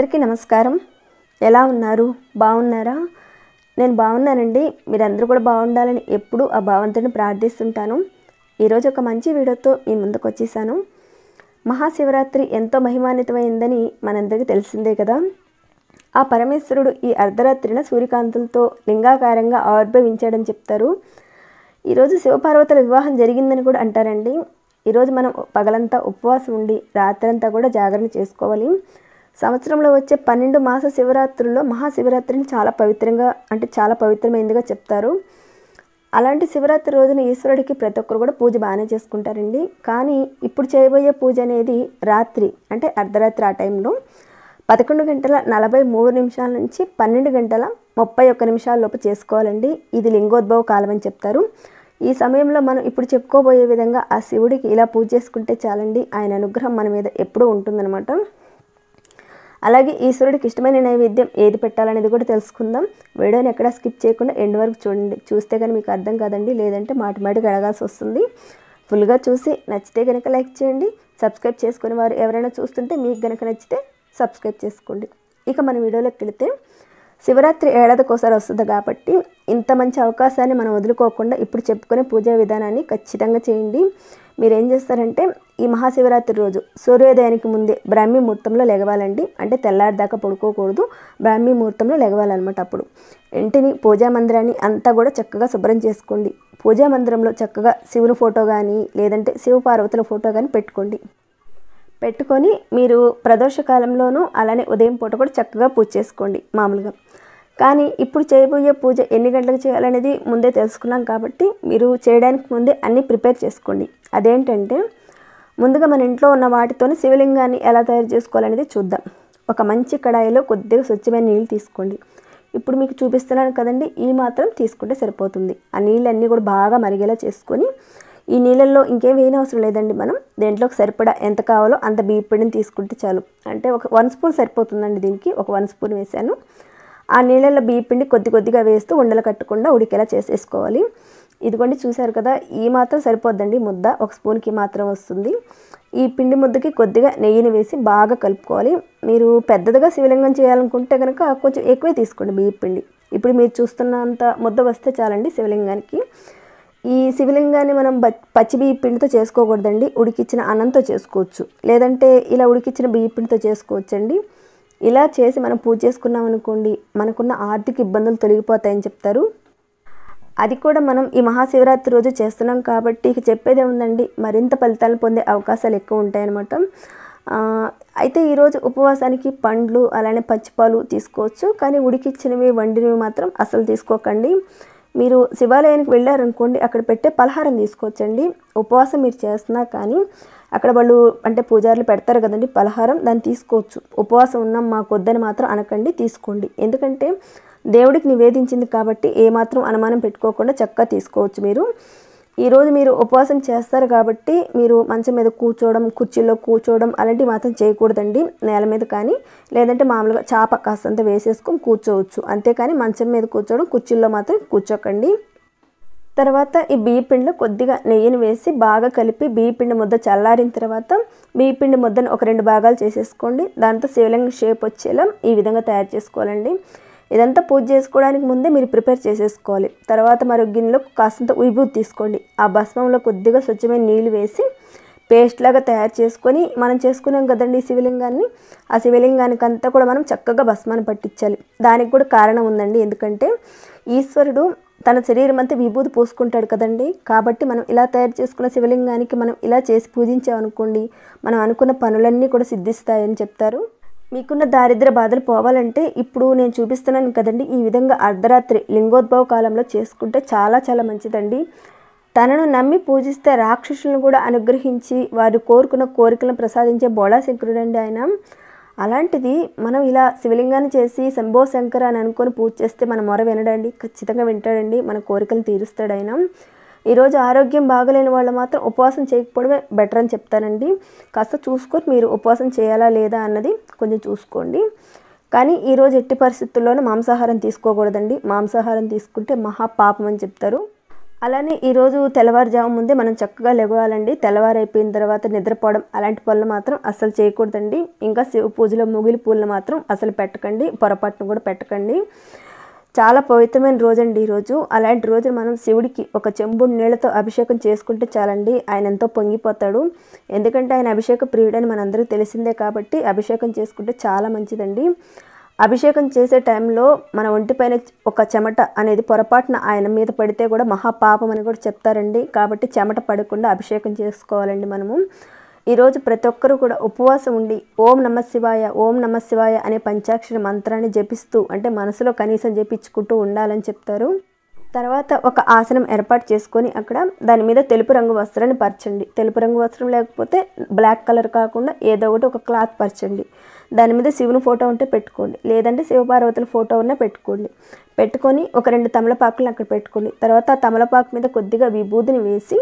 అందరికీ నమస్కారం ఎలా ఉన్నారు బాగున్నారా నేను బాగున్నానండి మీరందరూ కూడా బాగుండాలని ఎప్పుడూ ఆ భావంతుని ప్రార్థిస్తుంటాను ఈరోజు ఒక మంచి వీడియోతో మీ ముందుకు వచ్చేసాను మహాశివరాత్రి ఎంతో మహిమాన్వితమైందని మనందరికీ తెలిసిందే కదా ఆ పరమేశ్వరుడు ఈ అర్ధరాత్రిన సూర్యకాంతులతో లింగాకారంగా ఆవిర్భవించాడని చెప్తారు ఈరోజు శివపార్వతుల వివాహం జరిగిందని కూడా అంటారండి ఈరోజు మనం పగలంతా ఉపవాసం ఉండి రాత్రంతా కూడా జాగరణ చేసుకోవాలి సంవత్సరంలో వచ్చే పన్నెండు మాస శివరాత్రుల్లో మహాశివరాత్రిని చాలా పవిత్రంగా అంటే చాలా పవిత్రమైందిగా చెప్తారు అలాంటి శివరాత్రి రోజున ఈశ్వరుడికి ప్రతి ఒక్కరు కూడా పూజ బాగానే చేసుకుంటారండి కానీ ఇప్పుడు చేయబోయే పూజ అనేది రాత్రి అంటే అర్ధరాత్రి ఆ టైంలో పదకొండు గంటల నలభై మూడు నిమిషాల నుంచి పన్నెండు గంటల ముప్పై ఒక్క నిమిషాల లోపు చేసుకోవాలండి ఇది లింగోద్భవ కాలం అని చెప్తారు ఈ సమయంలో మనం ఇప్పుడు చెప్పుకోబోయే విధంగా ఆ శివుడికి ఇలా పూజ చేసుకుంటే చాలండి ఆయన అనుగ్రహం మన మీద ఎప్పుడూ ఉంటుందన్నమాట అలాగే ఈశ్వరుడికి ఇష్టమైన నైవేద్యం ఏది పెట్టాలనేది కూడా తెలుసుకుందాం వీడియోని ఎక్కడ స్కిప్ చేయకుండా ఎండ్ వరకు చూడండి చూస్తే కానీ మీకు అర్థం కాదండి లేదంటే మాటి మాటికి అడగాల్సి వస్తుంది ఫుల్గా చూసి నచ్చితే కనుక లైక్ చేయండి సబ్స్క్రైబ్ చేసుకునే వారు ఎవరైనా చూస్తుంటే మీకు కనుక నచ్చితే సబ్స్క్రైబ్ చేసుకోండి ఇక మన వీడియోలోకి వెళితే శివరాత్రి ఏడాదికోసారి వస్తుంది కాబట్టి ఇంత మంచి అవకాశాన్ని మనం వదులుకోకుండా ఇప్పుడు చెప్పుకునే పూజా విధానాన్ని ఖచ్చితంగా చేయండి మీరు ఏం చేస్తారంటే ఈ మహాశివరాత్రి రోజు సూర్యోదయానికి ముందే బ్రాహ్మీ ముహూర్తంలో లెగవాలండి అంటే తెల్లారిదాకా పడుకోకూడదు బ్రాహ్మీ ముహూర్తంలో లెగవాలన్నమాట అప్పుడు ఇంటిని పూజా మందిరాన్ని అంతా కూడా చక్కగా శుభ్రం చేసుకోండి పూజా మందిరంలో చక్కగా శివుని ఫోటో కానీ లేదంటే శివపార్వతుల ఫోటో కానీ పెట్టుకోండి పెట్టుకొని మీరు ప్రదోషకాలంలోనూ అలానే ఉదయం పూట కూడా చక్కగా పూజ చేసుకోండి మామూలుగా కానీ ఇప్పుడు చేయబోయే పూజ ఎన్ని గంటలకు చేయాలనేది ముందే తెలుసుకున్నాం కాబట్టి మీరు చేయడానికి ముందే అన్నీ ప్రిపేర్ చేసుకోండి అదేంటంటే ముందుగా మన ఇంట్లో ఉన్న వాటితో శివలింగాన్ని ఎలా తయారు చేసుకోవాలనేది చూద్దాం ఒక మంచి కడాయిలో కొద్దిగా స్వచ్ఛమైన నీళ్ళు తీసుకోండి ఇప్పుడు మీకు చూపిస్తున్నాను కదండి ఈ మాత్రం తీసుకుంటే సరిపోతుంది ఆ నీళ్ళన్నీ కూడా బాగా మరిగేలా చేసుకొని ఈ నీళ్ళల్లో ఇంకేం వేయని అవసరం లేదండి మనం దేంట్లోకి సరిపడా ఎంత కావాలో అంత బియ్యపిండిని తీసుకుంటే చాలు అంటే ఒక వన్ స్పూన్ సరిపోతుందండి దీనికి ఒక వన్ స్పూన్ వేసాను ఆ నీళ్ళలో బియ్యపిండి కొద్ది కొద్దిగా వేస్తూ ఉండలు కట్టకుండా ఉడికేలా చేసేసుకోవాలి ఇదిగోండి చూశారు కదా ఈ మాత్రం సరిపోద్దండి ముద్ద ఒక స్పూన్కి మాత్రం వస్తుంది ఈ పిండి ముద్దకి కొద్దిగా నెయ్యిని వేసి బాగా కలుపుకోవాలి మీరు పెద్దదిగా శివలింగం చేయాలనుకుంటే కనుక కొంచెం ఎక్కువే తీసుకోండి బియ్య పిండి ఇప్పుడు మీరు చూస్తున్నంత ముద్ద వస్తే చాలండి శివలింగానికి ఈ శివలింగాన్ని మనం పచ్చి బియ్య పిండితో చేసుకోకూడదండి ఉడికిచ్చిన అన్నంతో చేసుకోవచ్చు లేదంటే ఇలా ఉడికిచ్చిన బియ్య పిండితో చేసుకోవచ్చండి ఇలా చేసి మనం పూజ చేసుకున్నాం అనుకోండి మనకున్న ఆర్థిక ఇబ్బందులు తొలగిపోతాయని చెప్తారు అది కూడా మనం ఈ మహాశివరాత్రి రోజు చేస్తున్నాం కాబట్టి ఇక చెప్పేదే ఉందండి మరింత ఫలితాలు పొందే అవకాశాలు ఎక్కువ ఉంటాయన్నమాట అయితే ఈరోజు ఉపవాసానికి పండ్లు అలానే పచ్చిపాలు తీసుకోవచ్చు కానీ ఉడికిచ్చినవి వండినవి మాత్రం అసలు తీసుకోకండి మీరు శివాలయానికి వెళ్ళారనుకోండి అక్కడ పెట్టే పలహారం తీసుకోవచ్చండి ఉపవాసం మీరు చేస్తున్నా కానీ అక్కడ వాళ్ళు అంటే పూజారులు పెడతారు కదండి పలహారం దాన్ని తీసుకోవచ్చు ఉపవాసం ఉన్నాం మాకు వద్దని మాత్రం అనకండి తీసుకోండి ఎందుకంటే దేవుడికి నివేదించింది కాబట్టి ఏమాత్రం అనుమానం పెట్టుకోకుండా చక్కగా తీసుకోవచ్చు మీరు ఈరోజు మీరు ఉపవాసం చేస్తారు కాబట్టి మీరు మంచం మీద కూర్చోవడం కుర్చీలో కూర్చోవడం అలాంటివి మాత్రం చేయకూడదండి నేల మీద కానీ లేదంటే మామూలుగా చాప కాస్తంత వేసేసుకొని కూర్చోవచ్చు అంతేకాని మంచం మీద కూర్చోవడం కుర్చీల్లో మాత్రం కూర్చోకండి తర్వాత ఈ బియ్య పిండిలో కొద్దిగా నెయ్యిని వేసి బాగా కలిపి బియ్య పిండి ముద్ద చల్లారిన తర్వాత బియ్య పిండి ముద్దను ఒక రెండు భాగాలు చేసేసుకోండి దాంతో శివలింగ షేప్ వచ్చేలా ఈ విధంగా తయారు చేసుకోవాలండి ఇదంతా పూజ చేసుకోవడానికి ముందే మీరు ప్రిపేర్ చేసేసుకోవాలి తర్వాత మరో గిన్నెలో కాస్తంత విభూతి తీసుకోండి ఆ భస్మంలో కొద్దిగా స్వచ్ఛమైన నీళ్ళు వేసి పేస్ట్ లాగా తయారు చేసుకొని మనం చేసుకున్నాం కదండి శివలింగాన్ని ఆ శివలింగానికి అంతా కూడా మనం చక్కగా భస్మాన్ని పట్టించాలి దానికి కూడా కారణం ఉందండి ఎందుకంటే ఈశ్వరుడు తన శరీరం అంతా విభూతి పూసుకుంటాడు కదండి కాబట్టి మనం ఇలా తయారు చేసుకున్న శివలింగానికి మనం ఇలా చేసి పూజించామనుకోండి మనం అనుకున్న పనులన్నీ కూడా సిద్ధిస్తాయని చెప్తారు మీకున్న దారిద్ర బాధలు పోవాలంటే ఇప్పుడు నేను చూపిస్తున్నాను కదండి ఈ విధంగా అర్ధరాత్రి లింగోద్భవ కాలంలో చేసుకుంటే చాలా చాలా మంచిదండి తనను నమ్మి పూజిస్తే రాక్షసులను కూడా అనుగ్రహించి వారు కోరుకున్న కోరికలను ప్రసాదించే అండి ఆయన అలాంటిది మనం ఇలా శివలింగాన్ని చేసి శంభో శంకర్ అని అనుకొని పూజ చేస్తే మన మొర వినడండి ఖచ్చితంగా వింటాడండి మన కోరికలు తీరుస్తాడు ఆయన ఈరోజు ఆరోగ్యం బాగలేని వాళ్ళు మాత్రం ఉపవాసం చేయకపోవడమే బెటర్ అని చెప్తానండి కాస్త చూసుకొని మీరు ఉపవాసం చేయాలా లేదా అన్నది కొంచెం చూసుకోండి కానీ ఈరోజు ఎట్టి పరిస్థితుల్లోనూ మాంసాహారం తీసుకోకూడదండి మాంసాహారం తీసుకుంటే మహా పాపం అని చెప్తారు అలానే ఈరోజు తెల్లవారుజాము ముందే మనం చక్కగా లెగవాలండి తెల్లవారైపోయిన తర్వాత నిద్రపోవడం అలాంటి పనులు మాత్రం అసలు చేయకూడదండి ఇంకా శివ పూజలో ముగిలి పూలను మాత్రం అసలు పెట్టకండి పొరపాటును కూడా పెట్టకండి చాలా పవిత్రమైన రోజు అండి ఈరోజు అలాంటి రోజు మనం శివుడికి ఒక చెంబుడు నీళ్ళతో అభిషేకం చేసుకుంటే చాలండి ఆయన ఎంతో పొంగిపోతాడు ఎందుకంటే ఆయన అభిషేక ప్రియుడని మనందరూ తెలిసిందే కాబట్టి అభిషేకం చేసుకుంటే చాలా మంచిదండి అభిషేకం చేసే టైంలో మన ఒంటిపైన ఒక చెమట అనేది పొరపాటున ఆయన మీద పడితే కూడా మహాపాపం అని కూడా చెప్తారండి కాబట్టి చెమట పడకుండా అభిషేకం చేసుకోవాలండి మనము ఈరోజు ప్రతి ఒక్కరూ కూడా ఉపవాసం ఉండి ఓం నమ శివాయ ఓం నమ శివాయ అనే పంచాక్షర మంత్రాన్ని జపిస్తూ అంటే మనసులో కనీసం జపించుకుంటూ ఉండాలని చెప్తారు తర్వాత ఒక ఆసనం ఏర్పాటు చేసుకొని అక్కడ దాని మీద తెలుపు రంగు వస్త్రాన్ని పరచండి తెలుపు రంగు వస్త్రం లేకపోతే బ్లాక్ కలర్ కాకుండా ఏదో ఒకటి ఒక క్లాత్ పరచండి దాని మీద శివుని ఫోటో ఉంటే పెట్టుకోండి లేదంటే శివపార్వతుల ఫోటో ఉన్న పెట్టుకోండి పెట్టుకొని ఒక రెండు తమలపాకులను అక్కడ పెట్టుకోండి తర్వాత ఆ తమలపాకు మీద కొద్దిగా విభూతిని వేసి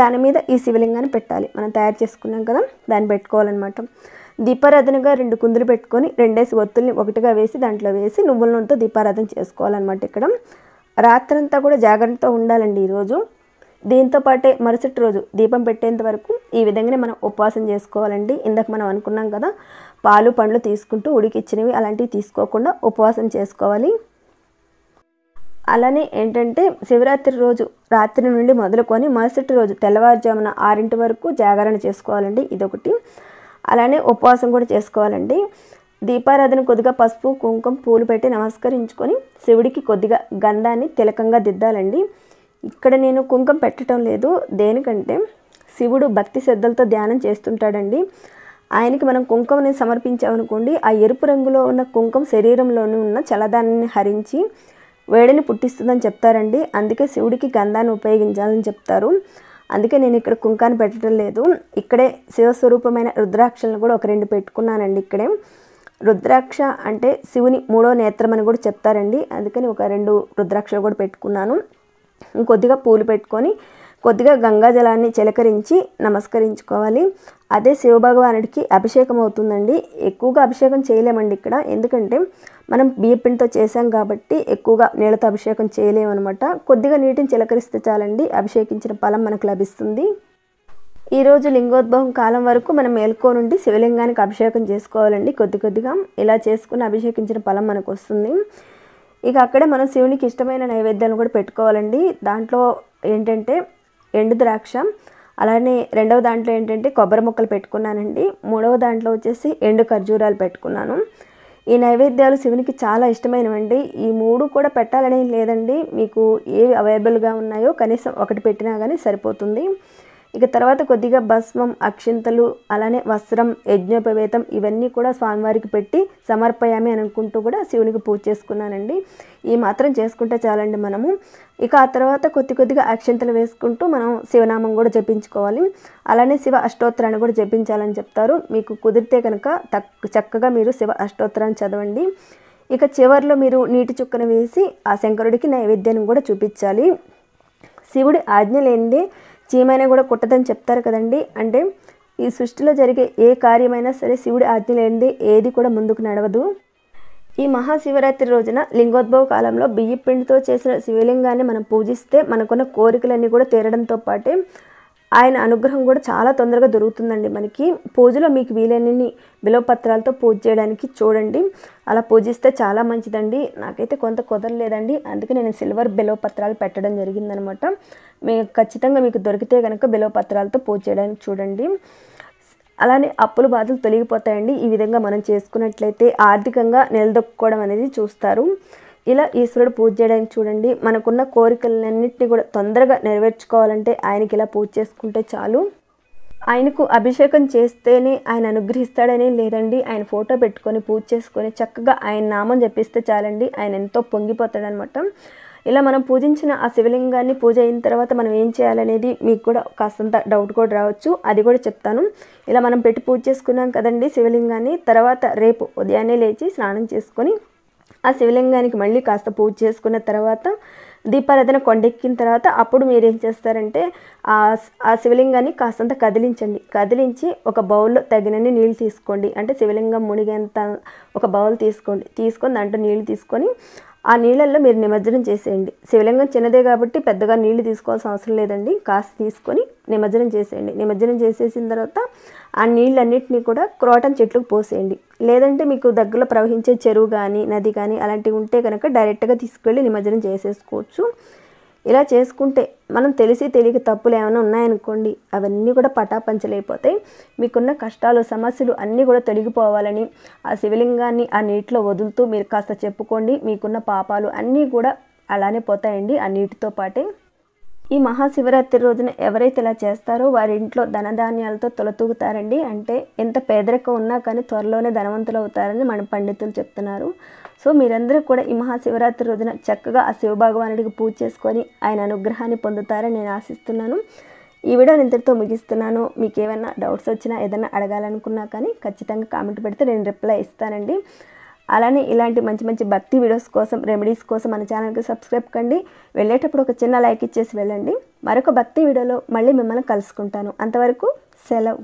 దాని మీద ఈ శివలింగాన్ని పెట్టాలి మనం తయారు చేసుకున్నాం కదా దాన్ని పెట్టుకోవాలన్నమాట దీపారాధనగా రెండు కుందులు పెట్టుకొని రెండేసి ఒత్తుల్ని ఒకటిగా వేసి దాంట్లో వేసి నువ్వుల నూనెతో దీపారాధన చేసుకోవాలన్నమాట ఇక్కడ రాత్రంతా కూడా జాగ్రత్తతో ఉండాలండి ఈరోజు దీంతో పాటే మరుసటి రోజు దీపం పెట్టేంత వరకు ఈ విధంగానే మనం ఉపవాసం చేసుకోవాలండి ఇందాక మనం అనుకున్నాం కదా పాలు పండ్లు తీసుకుంటూ ఉడికిచ్చినవి అలాంటివి తీసుకోకుండా ఉపవాసం చేసుకోవాలి అలానే ఏంటంటే శివరాత్రి రోజు రాత్రి నుండి మొదలుకొని మరుసటి రోజు తెల్లవారుజామున ఆరింటి వరకు జాగరణ చేసుకోవాలండి ఇదొకటి అలానే ఉపవాసం కూడా చేసుకోవాలండి దీపారాధన కొద్దిగా పసుపు కుంకుమ పూలు పెట్టి నమస్కరించుకొని శివుడికి కొద్దిగా గంధాన్ని తిలకంగా దిద్దాలండి ఇక్కడ నేను కుంకుమ పెట్టడం లేదు దేనికంటే శివుడు భక్తి శ్రద్ధలతో ధ్యానం చేస్తుంటాడండి ఆయనకి మనం కుంకుమని సమర్పించామనుకోండి ఆ ఎరుపు రంగులో ఉన్న కుంకుమ శరీరంలోనే ఉన్న చలదాన్ని హరించి వేడిని పుట్టిస్తుందని చెప్తారండి అందుకే శివుడికి గంధాన్ని ఉపయోగించాలని చెప్తారు అందుకే నేను ఇక్కడ కుంకాన్ని పెట్టడం లేదు ఇక్కడే శివస్వరూపమైన రుద్రాక్షలను కూడా ఒక రెండు పెట్టుకున్నానండి ఇక్కడే రుద్రాక్ష అంటే శివుని మూడో నేత్రం అని కూడా చెప్తారండి అందుకని ఒక రెండు రుద్రాక్షలు కూడా పెట్టుకున్నాను ఇంకొద్దిగా పూలు పెట్టుకొని కొద్దిగా గంగా జలాన్ని చిలకరించి నమస్కరించుకోవాలి అదే శివభగవానుడికి అభిషేకం అవుతుందండి ఎక్కువగా అభిషేకం చేయలేమండి ఇక్కడ ఎందుకంటే మనం బియ్యపిండితో చేసాం కాబట్టి ఎక్కువగా నీళ్ళతో అభిషేకం చేయలేము అనమాట కొద్దిగా నీటిని చిలకరిస్తే చాలండి అభిషేకించిన ఫలం మనకు లభిస్తుంది ఈరోజు లింగోద్భవం కాలం వరకు మనం మేల్కో నుండి శివలింగానికి అభిషేకం చేసుకోవాలండి కొద్ది కొద్దిగా ఇలా చేసుకుని అభిషేకించిన ఫలం మనకు వస్తుంది ఇక అక్కడే మనం శివునికి ఇష్టమైన నైవేద్యాలను కూడా పెట్టుకోవాలండి దాంట్లో ఏంటంటే ఎండు ద్రాక్ష అలానే రెండవ దాంట్లో ఏంటంటే కొబ్బరి ముక్కలు పెట్టుకున్నానండి మూడవ దాంట్లో వచ్చేసి ఎండు ఖర్జూరాలు పెట్టుకున్నాను ఈ నైవేద్యాలు శివునికి చాలా ఇష్టమైనవండి ఈ మూడు కూడా పెట్టాలని లేదండి మీకు ఏవి అవైలబుల్గా ఉన్నాయో కనీసం ఒకటి పెట్టినా కానీ సరిపోతుంది ఇక తర్వాత కొద్దిగా భస్మం అక్షింతలు అలానే వస్త్రం యజ్ఞోపవేతం ఇవన్నీ కూడా స్వామివారికి పెట్టి సమర్పయామి అనుకుంటూ కూడా శివునికి పూజ చేసుకున్నానండి ఈ మాత్రం చేసుకుంటే చాలండి మనము ఇక ఆ తర్వాత కొద్ది కొద్దిగా అక్షింతలు వేసుకుంటూ మనం శివనామం కూడా జపించుకోవాలి అలానే శివ అష్టోత్తరాన్ని కూడా జపించాలని చెప్తారు మీకు కుదిరితే కనుక చక్కగా మీరు శివ అష్టోత్తరాన్ని చదవండి ఇక చివరిలో మీరు నీటి చుక్కను వేసి ఆ శంకరుడికి నైవేద్యాన్ని కూడా చూపించాలి శివుడి ఆజ్ఞ లేనిదే చీమైనా కూడా కుట్టదని చెప్తారు కదండి అంటే ఈ సృష్టిలో జరిగే ఏ కార్యమైనా సరే శివుడి ఆజ్ఞ లేనిదే ఏది కూడా ముందుకు నడవదు ఈ మహాశివరాత్రి రోజున లింగోద్భవ కాలంలో బియ్యి పిండితో చేసిన శివలింగాన్ని మనం పూజిస్తే మనకున్న కోరికలన్నీ కూడా తీరడంతో పాటే ఆయన అనుగ్రహం కూడా చాలా తొందరగా దొరుకుతుందండి మనకి పూజలో మీకు వీలైనన్ని బిలవపత్రాలతో పూజ చేయడానికి చూడండి అలా పూజిస్తే చాలా మంచిదండి నాకైతే కొంత కుదరలేదండి అందుకే నేను సిల్వర్ బిలవపత్రాలు పెట్టడం జరిగిందనమాట మీకు ఖచ్చితంగా మీకు దొరికితే కనుక బిలవపత్రాలతో పూజ చేయడానికి చూడండి అలానే అప్పుల బాధలు తొలగిపోతాయండి ఈ విధంగా మనం చేసుకున్నట్లయితే ఆర్థికంగా నిలదొక్కుకోవడం అనేది చూస్తారు ఇలా ఈశ్వరుడు పూజ చేయడానికి చూడండి మనకున్న కోరికలన్నింటినీ కూడా తొందరగా నెరవేర్చుకోవాలంటే ఆయనకి ఇలా పూజ చేసుకుంటే చాలు ఆయనకు అభిషేకం చేస్తేనే ఆయన అనుగ్రహిస్తాడని లేదండి ఆయన ఫోటో పెట్టుకొని పూజ చేసుకొని చక్కగా ఆయన నామం చెప్పిస్తే చాలండి ఆయన ఎంతో పొంగిపోతాడనమాట ఇలా మనం పూజించిన ఆ శివలింగాన్ని పూజ అయిన తర్వాత మనం ఏం చేయాలనేది మీకు కూడా కాస్తంత డౌట్ కూడా రావచ్చు అది కూడా చెప్తాను ఇలా మనం పెట్టి పూజ చేసుకున్నాం కదండి శివలింగాన్ని తర్వాత రేపు ఉదయాన్నే లేచి స్నానం చేసుకొని ఆ శివలింగానికి మళ్ళీ కాస్త పూజ చేసుకున్న తర్వాత దీపారాధన కొండెక్కిన తర్వాత అప్పుడు మీరు ఏం చేస్తారంటే ఆ శివలింగాన్ని కాస్తంత కదిలించండి కదిలించి ఒక బౌల్లో తగినన్ని నీళ్ళు తీసుకోండి అంటే శివలింగం మునిగేంత ఒక బౌల్ తీసుకోండి తీసుకొని దాంట్లో నీళ్ళు తీసుకొని ఆ నీళ్ళల్లో మీరు నిమజ్జనం చేసేయండి శివలింగం చిన్నదే కాబట్టి పెద్దగా నీళ్లు తీసుకోవాల్సిన అవసరం లేదండి కాస్త తీసుకొని నిమజ్జనం చేసేయండి నిమజ్జనం చేసేసిన తర్వాత ఆ నీళ్ళన్నింటినీ కూడా క్రోటన్ చెట్లకు పోసేయండి లేదంటే మీకు దగ్గరలో ప్రవహించే చెరువు కానీ నది కానీ అలాంటివి ఉంటే కనుక డైరెక్ట్గా తీసుకెళ్ళి నిమజ్జనం చేసేసుకోవచ్చు ఇలా చేసుకుంటే మనం తెలిసి తెలియక తప్పులు ఏమైనా ఉన్నాయనుకోండి అవన్నీ కూడా పటాపంచలేకపోతాయి మీకున్న కష్టాలు సమస్యలు అన్నీ కూడా తొలగిపోవాలని ఆ శివలింగాన్ని ఆ నీటిలో వదులుతూ మీరు కాస్త చెప్పుకోండి మీకున్న పాపాలు అన్నీ కూడా అలానే పోతాయండి ఆ నీటితో పాటే ఈ మహాశివరాత్రి రోజున ఎవరైతే ఇలా చేస్తారో వారి ఇంట్లో ధనధాన్యాలతో తొలతూగుతారండి అంటే ఎంత పేదరికం ఉన్నా కానీ త్వరలోనే ధనవంతులు అవుతారని మన పండితులు చెప్తున్నారు సో మీరందరూ కూడా ఈ మహాశివరాత్రి రోజున చక్కగా ఆ శివభగవానుడికి పూజ చేసుకొని ఆయన అనుగ్రహాన్ని పొందుతారని నేను ఆశిస్తున్నాను ఈ వీడియో ఇంతటితో ముగిస్తున్నాను మీకు ఏమైనా డౌట్స్ వచ్చినా ఏదైనా అడగాలనుకున్నా కానీ ఖచ్చితంగా కామెంట్ పెడితే నేను రిప్లై ఇస్తానండి అలానే ఇలాంటి మంచి మంచి భక్తి వీడియోస్ కోసం రెమెడీస్ కోసం మన ఛానల్కి సబ్స్క్రైబ్ కండి వెళ్ళేటప్పుడు ఒక చిన్న లైక్ ఇచ్చేసి వెళ్ళండి మరొక భక్తి వీడియోలో మళ్ళీ మిమ్మల్ని కలుసుకుంటాను అంతవరకు సెలవు